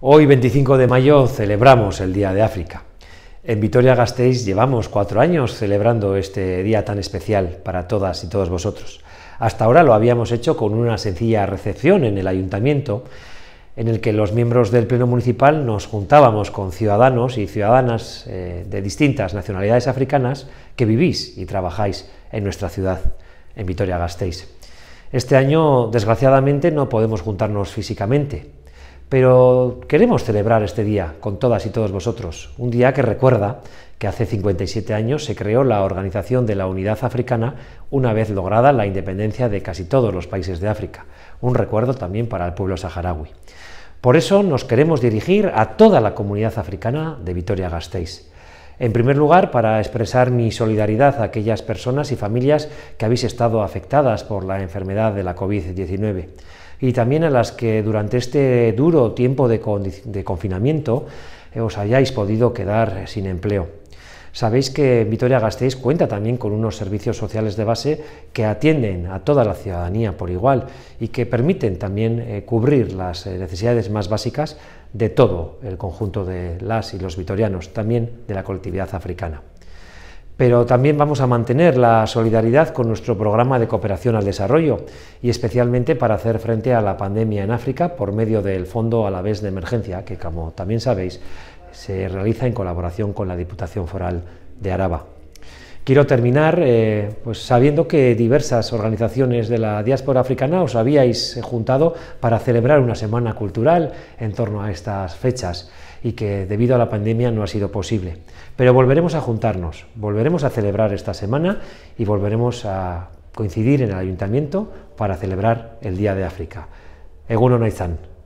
Hoy, 25 de mayo, celebramos el Día de África. En Vitoria-Gasteiz llevamos cuatro años celebrando este día tan especial para todas y todos vosotros. Hasta ahora lo habíamos hecho con una sencilla recepción en el ayuntamiento, en el que los miembros del Pleno Municipal nos juntábamos con ciudadanos y ciudadanas eh, de distintas nacionalidades africanas que vivís y trabajáis en nuestra ciudad, en Vitoria-Gasteiz. Este año, desgraciadamente, no podemos juntarnos físicamente, pero queremos celebrar este día con todas y todos vosotros, un día que recuerda que hace 57 años se creó la Organización de la Unidad Africana una vez lograda la independencia de casi todos los países de África, un recuerdo también para el pueblo saharaui. Por eso nos queremos dirigir a toda la comunidad africana de Vitoria-Gasteiz. En primer lugar, para expresar mi solidaridad a aquellas personas y familias que habéis estado afectadas por la enfermedad de la COVID-19 y también a las que durante este duro tiempo de, confinamiento eh, os hayáis podido quedar eh, sin empleo. Sabéis que Vitoria Gasteiz cuenta también con unos servicios sociales de base que atienden a toda la ciudadanía por igual y que permiten también eh, cubrir las necesidades más básicas de todo el conjunto de las y los vitorianos, también de la colectividad africana pero también vamos a mantener la solidaridad con nuestro programa de cooperación al desarrollo y especialmente para hacer frente a la pandemia en África por medio del Fondo a la vez de Emergencia, que como también sabéis, se realiza en colaboración con la Diputación Foral de Araba. Quiero terminar eh, pues sabiendo que diversas organizaciones de la diáspora africana os habíais juntado para celebrar una semana cultural en torno a estas fechas y que debido a la pandemia no ha sido posible. Pero volveremos a juntarnos, volveremos a celebrar esta semana y volveremos a coincidir en el ayuntamiento para celebrar el Día de África. Eguno Naizan.